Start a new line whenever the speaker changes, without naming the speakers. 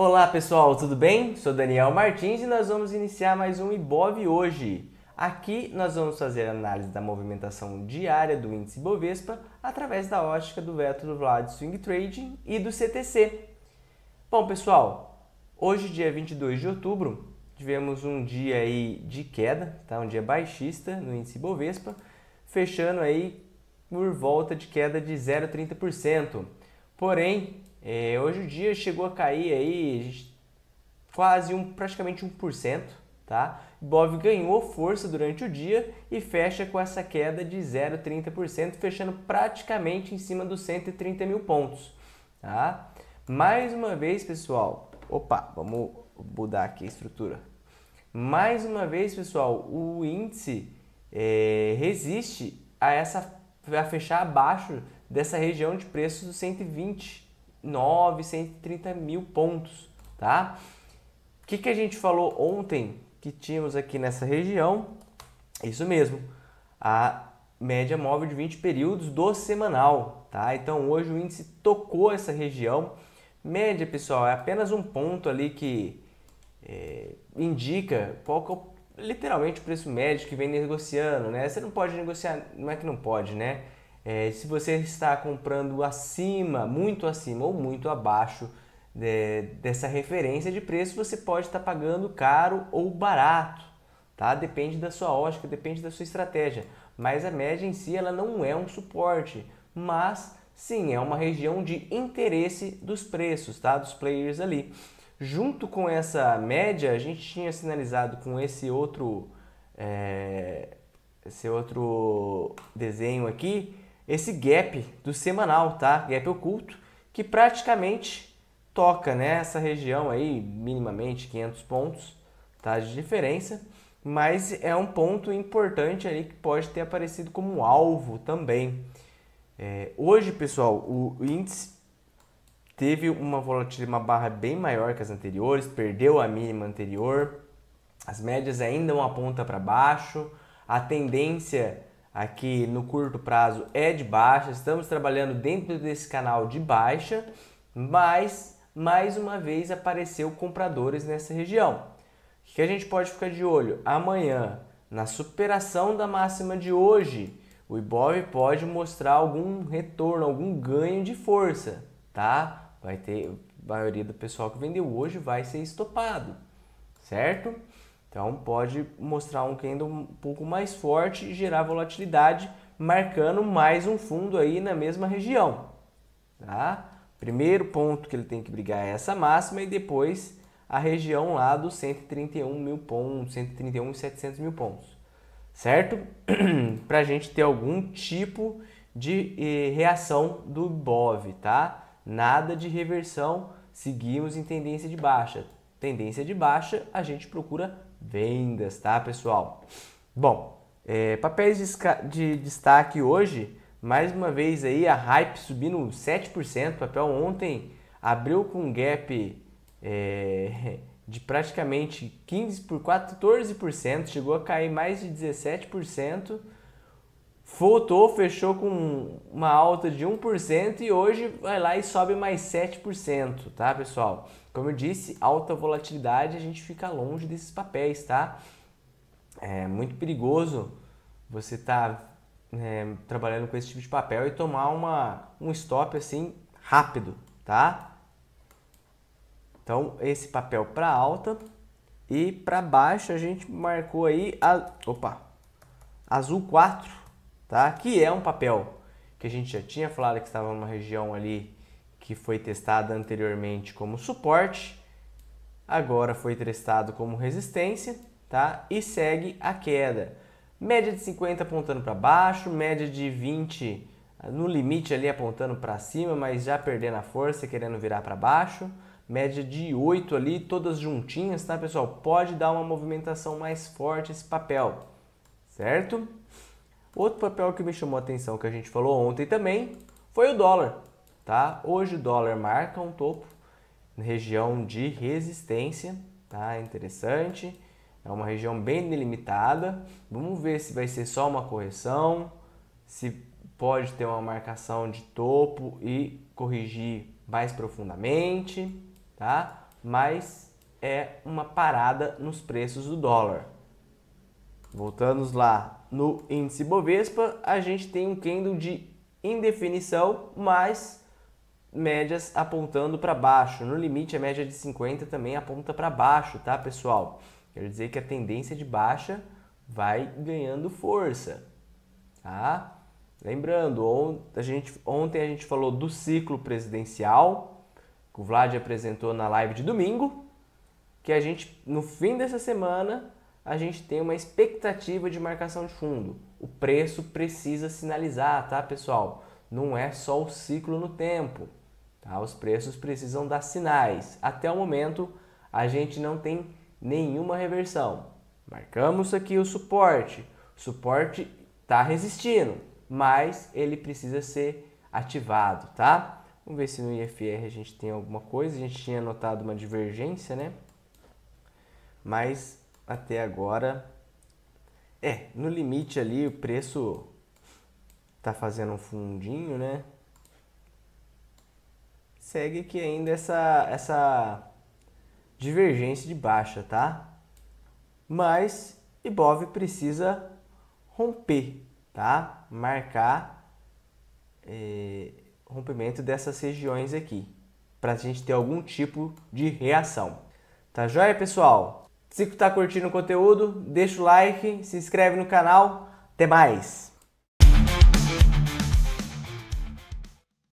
Olá pessoal, tudo bem? Sou Daniel Martins e nós vamos iniciar mais um IBOV hoje. Aqui nós vamos fazer análise da movimentação diária do índice Bovespa através da ótica do método Vlad Swing Trading e do CTC. Bom pessoal, hoje dia 22 de outubro tivemos um dia aí de queda, tá? um dia baixista no índice Bovespa, fechando aí por volta de queda de 0,30%. Porém, é, hoje o dia chegou a cair aí quase um, praticamente 1%, tá? Bov ganhou força durante o dia e fecha com essa queda de 0,30%, fechando praticamente em cima dos 130 mil pontos, tá? Mais uma vez, pessoal, opa, vamos mudar aqui a estrutura. Mais uma vez, pessoal, o índice é, resiste a essa a fechar abaixo dessa região de preços dos 120 930 mil pontos, tá? O que, que a gente falou ontem que tínhamos aqui nessa região? Isso mesmo, a média móvel de 20 períodos do semanal, tá? Então hoje o índice tocou essa região. Média, pessoal, é apenas um ponto ali que é, indica qual que é o, literalmente o preço médio que vem negociando, né? Você não pode negociar, não é que não pode, né? É, se você está comprando acima, muito acima ou muito abaixo é, dessa referência de preço, você pode estar pagando caro ou barato, tá? Depende da sua ótica, depende da sua estratégia. Mas a média em si ela não é um suporte, mas sim é uma região de interesse dos preços, tá? Dos players ali. Junto com essa média, a gente tinha sinalizado com esse outro é, esse outro desenho aqui esse gap do semanal, tá? Gap oculto, que praticamente toca nessa né? região aí, minimamente 500 pontos tá? de diferença, mas é um ponto importante ali que pode ter aparecido como alvo também. É, hoje, pessoal, o índice teve uma volatilidade, uma barra bem maior que as anteriores, perdeu a mínima anterior, as médias ainda não é apontam para baixo, a tendência aqui no curto prazo é de baixa, estamos trabalhando dentro desse canal de baixa, mas mais uma vez apareceu compradores nessa região. O que a gente pode ficar de olho? Amanhã, na superação da máxima de hoje, o Ibov pode mostrar algum retorno, algum ganho de força, tá? Vai ter a maioria do pessoal que vendeu hoje vai ser estopado, certo? Então pode mostrar um candle um pouco mais forte e gerar volatilidade, marcando mais um fundo aí na mesma região. Tá? Primeiro ponto que ele tem que brigar é essa máxima e depois a região lá dos 131 mil pontos, 131 e 700 mil pontos, certo? Para a gente ter algum tipo de eh, reação do BOV, tá? Nada de reversão, seguimos em tendência de baixa. Tendência de baixa, a gente procura vendas, tá, pessoal? Bom, é, papéis de, de destaque hoje, mais uma vez aí a hype subindo 7%, papel ontem abriu com um gap é, de praticamente 15 por 14%, chegou a cair mais de 17%, voltou, fechou com uma alta de 1% e hoje vai lá e sobe mais 7%, tá, pessoal? Como eu disse, alta volatilidade, a gente fica longe desses papéis, tá? É muito perigoso você tá é, trabalhando com esse tipo de papel e tomar uma, um stop assim rápido, tá? Então, esse papel para alta e para baixo a gente marcou aí a, opa, azul 4, tá? Que é um papel que a gente já tinha falado que estava numa região ali que foi testada anteriormente como suporte, agora foi testado como resistência, tá? E segue a queda. Média de 50 apontando para baixo, média de 20 ah, no limite ali apontando para cima, mas já perdendo a força, querendo virar para baixo. Média de 8 ali, todas juntinhas, tá pessoal? Pode dar uma movimentação mais forte esse papel, certo? Outro papel que me chamou a atenção que a gente falou ontem também foi o dólar, tá? Hoje o dólar marca um topo na região de resistência, tá? É interessante. É uma região bem delimitada. Vamos ver se vai ser só uma correção, se pode ter uma marcação de topo e corrigir mais profundamente, tá? Mas é uma parada nos preços do dólar. Voltamos lá, no índice Bovespa, a gente tem um candle de indefinição, mas médias apontando para baixo. No limite, a média de 50 também aponta para baixo, tá, pessoal? Quer dizer que a tendência de baixa vai ganhando força, tá? Lembrando, on a gente, ontem a gente falou do ciclo presidencial, que o Vlad apresentou na live de domingo, que a gente, no fim dessa semana, a gente tem uma expectativa de marcação de fundo. O preço precisa sinalizar, tá, pessoal? Não é só o ciclo no tempo. Tá? Os preços precisam dar sinais. Até o momento, a gente não tem nenhuma reversão. Marcamos aqui o suporte. O suporte está resistindo, mas ele precisa ser ativado, tá? Vamos ver se no IFR a gente tem alguma coisa. A gente tinha notado uma divergência, né? Mas até agora. É, no limite ali o preço tá fazendo um fundinho, né? Segue que ainda essa, essa divergência de baixa, tá? Mas Ibov precisa romper, tá? Marcar é, rompimento dessas regiões aqui, para a gente ter algum tipo de reação. Tá joia, pessoal? Se está curtindo o conteúdo, deixa o like, se inscreve no canal. Até mais!